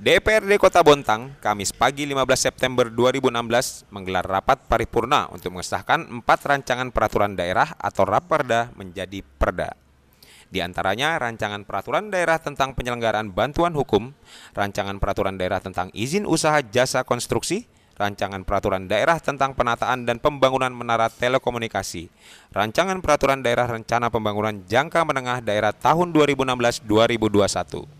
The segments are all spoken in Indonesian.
DPRD Kota Bontang, Kamis pagi 15 September 2016 menggelar rapat paripurna untuk mengesahkan empat rancangan peraturan daerah atau raperda menjadi perda. Di antaranya rancangan peraturan daerah tentang penyelenggaraan bantuan hukum, rancangan peraturan daerah tentang izin usaha jasa konstruksi, rancangan peraturan daerah tentang penataan dan pembangunan menara telekomunikasi, rancangan peraturan daerah rencana pembangunan jangka menengah daerah tahun 2016-2021.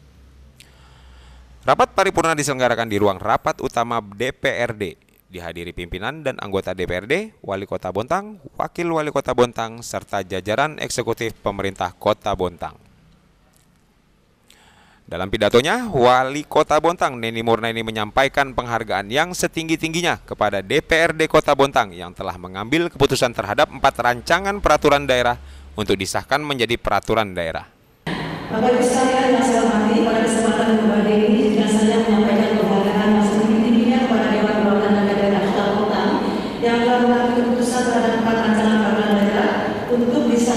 Rapat paripurna diselenggarakan di ruang rapat utama DPRD. Dihadiri pimpinan dan anggota DPRD, Wali Kota Bontang, Wakil Wali Kota Bontang, serta jajaran eksekutif pemerintah Kota Bontang. Dalam pidatonya, Wali Kota Bontang Neni Murnaini menyampaikan penghargaan yang setinggi-tingginya kepada DPRD Kota Bontang yang telah mengambil keputusan terhadap empat rancangan peraturan daerah untuk disahkan menjadi peraturan daerah. Bapak Ibu sekalian,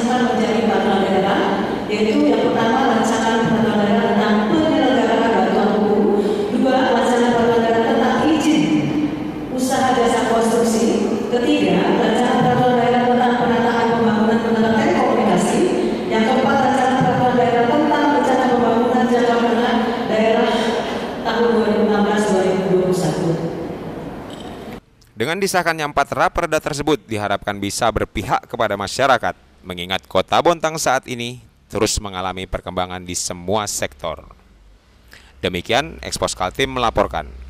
dibagi menjadi peraturan daerah, yaitu yang pertama rancangan peraturan daerah tentang penyelenggaraan bantuan hukum, dua rancangan peraturan tentang izin usaha jasa konstruksi, ketiga rancangan peraturan daerah tentang penataan pembangunan tentang telekomunikasi, yang keempat rancangan peraturan daerah tentang rencana pembangunan jangka menengah daerah tahun 2016-2021. Dengan disahkannya empat raperda tersebut diharapkan bisa berpihak kepada masyarakat mengingat kota Bontang saat ini terus mengalami perkembangan di semua sektor. Demikian Ekspos Kaltim melaporkan.